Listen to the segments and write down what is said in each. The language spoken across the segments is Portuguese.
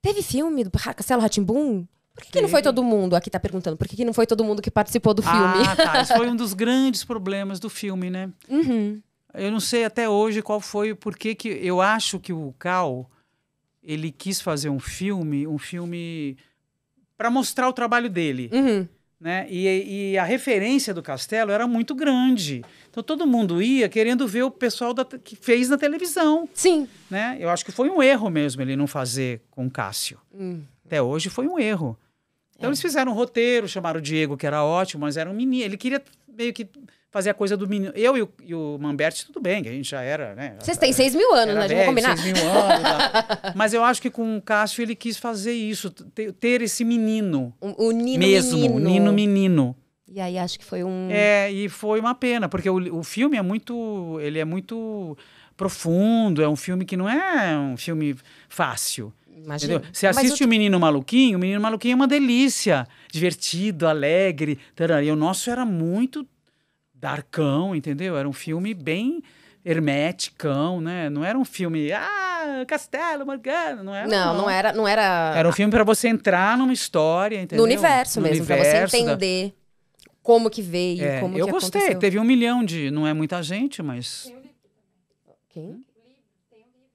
Teve filme do Castelo Ratimbum? Por que, que, não foi todo mundo? Aqui tá perguntando. Por que, que, não foi todo mundo que participou do filme? Ah, tá. Esse foi um dos grandes problemas do filme, né? Uhum. Eu não sei até hoje qual foi o porquê que. Eu acho que o Cal ele quis fazer um filme, um filme para mostrar o trabalho dele. Uhum. Né? E, e, a referência do castelo era muito grande. Então todo mundo ia querendo ver o pessoal da, que fez na televisão. Sim. Né? Eu acho que foi um erro mesmo ele não fazer com Cássio. Hum. Até hoje foi um erro. Então é. eles fizeram um roteiro, chamaram o Diego, que era ótimo, mas era um menino. Ele queria meio que fazer a coisa do menino. Eu e o, e o tudo bem, que a gente já era, né? Vocês têm seis mil anos, né? Vamos combinar. Seis mil anos. Tá? Mas eu acho que com o Cássio ele quis fazer isso, ter esse menino. O, o Nino mesmo, Menino. Mesmo, Nino Menino. E aí acho que foi um... É, e foi uma pena, porque o, o filme é muito... Ele é muito profundo, é um filme que não é um filme fácil. Imagina. Você assiste o... Menino Maluquinho, o Menino Maluquinho é uma delícia, divertido, alegre. E o nosso era muito darkão, entendeu? Era um filme bem hermético, né? Não era um filme, ah, Castelo Morgana, não era. Não, não, não era, não era. Era um filme para você entrar numa história, entendeu? No universo no mesmo, para você entender da... como que veio, é, como eu que Eu gostei, aconteceu. teve um milhão de, não é muita gente, mas. Quem?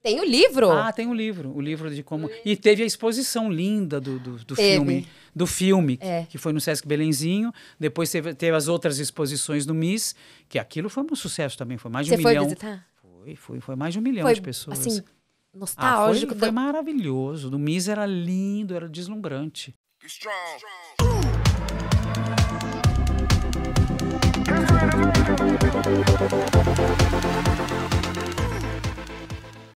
Tem o livro. Ah, tem o livro. O livro de como. E teve a exposição linda do, do, do filme. Do filme, é. que foi no Sesc Belenzinho. Depois teve, teve, as outras exposições no MIS, que aquilo foi um sucesso também. Foi mais de Você um foi milhão. Visitar? Foi, foi, foi mais de um milhão foi, de pessoas. Assim, ah, nostálgico. Ah, foi, foi maravilhoso. No MIS era lindo, era deslumbrante. Strong. Strong.